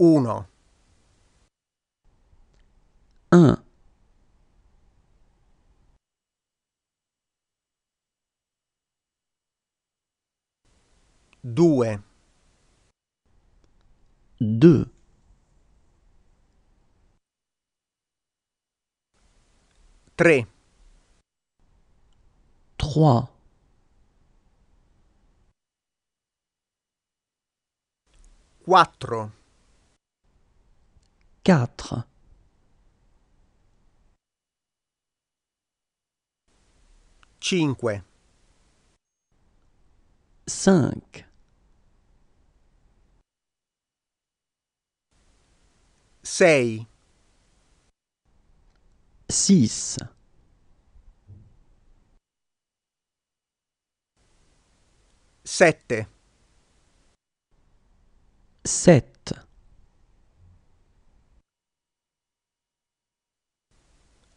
1 1 2 2 3 3 4 quatre cinque cinq sei six sette sette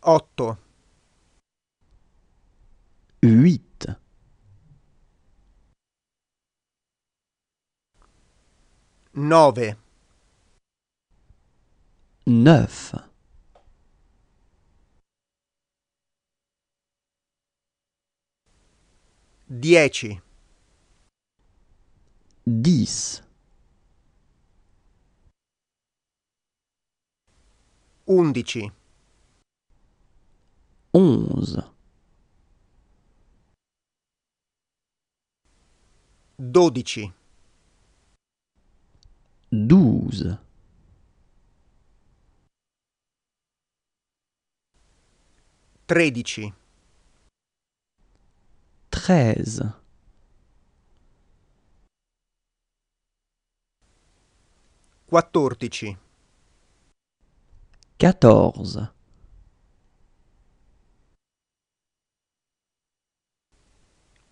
8 8 9 9 10 10 11 onze. Dodici. Douze. Tredici. Treize. Quattordici. Quatorze.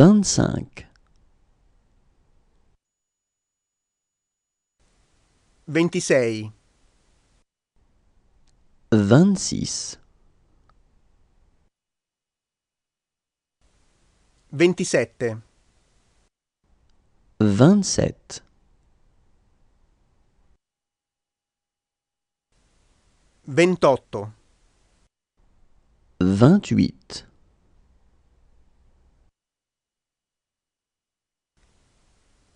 Vingt-cinq. Ventisei. Vingt-six. Vingt-sept. Vingt-sept. Ventotto. Vingt-huit.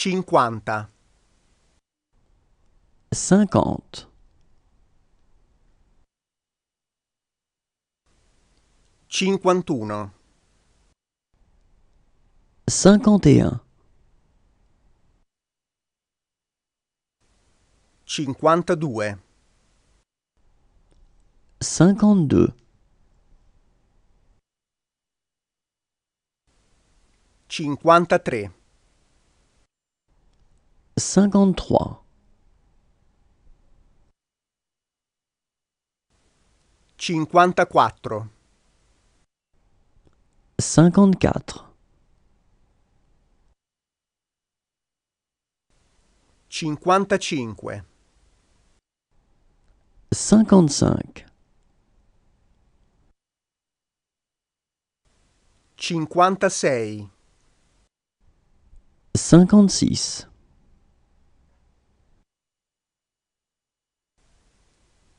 Cinquanta. Cinquante. Cinquantuno. Cinquante un. Cinquantadue. Cinquantdue. Cinquantatré cinquante-trois. Cinquantaquattro. Cinquantaquattro. Cinquantacinque. Cinquantacinque. Cinquantasei. Cinquantasei.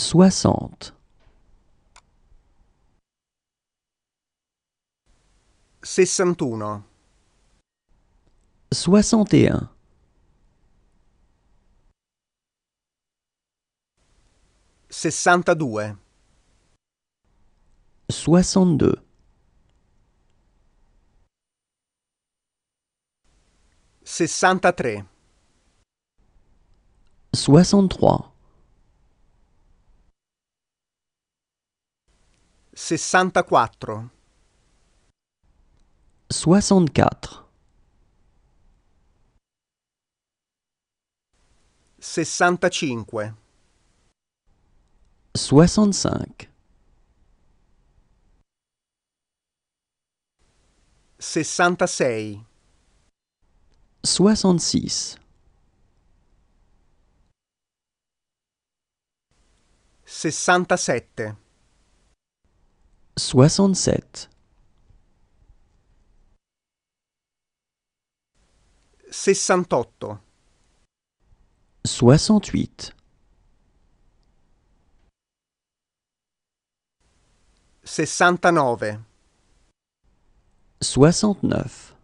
soixante. Soixante et un. Seixante-deux. Soixante-deux. Soixante-trois. 64 64 65 65 66 66 67 soixante-sept. Sessantotto. Soixante-huit. Seixante-neuf. Soixante-neuf.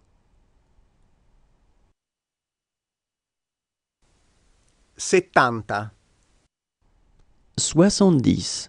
Soixante-dix.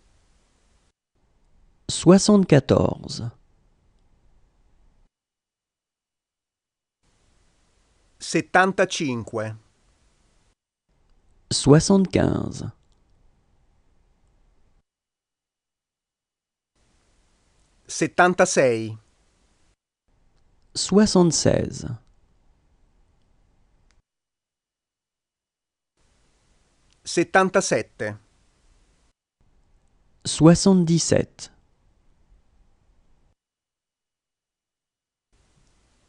74 75 75 76 76 77 77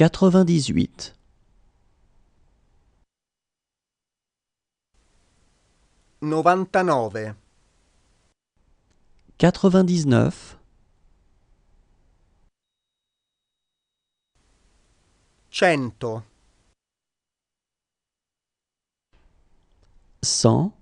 98 99 99 100 100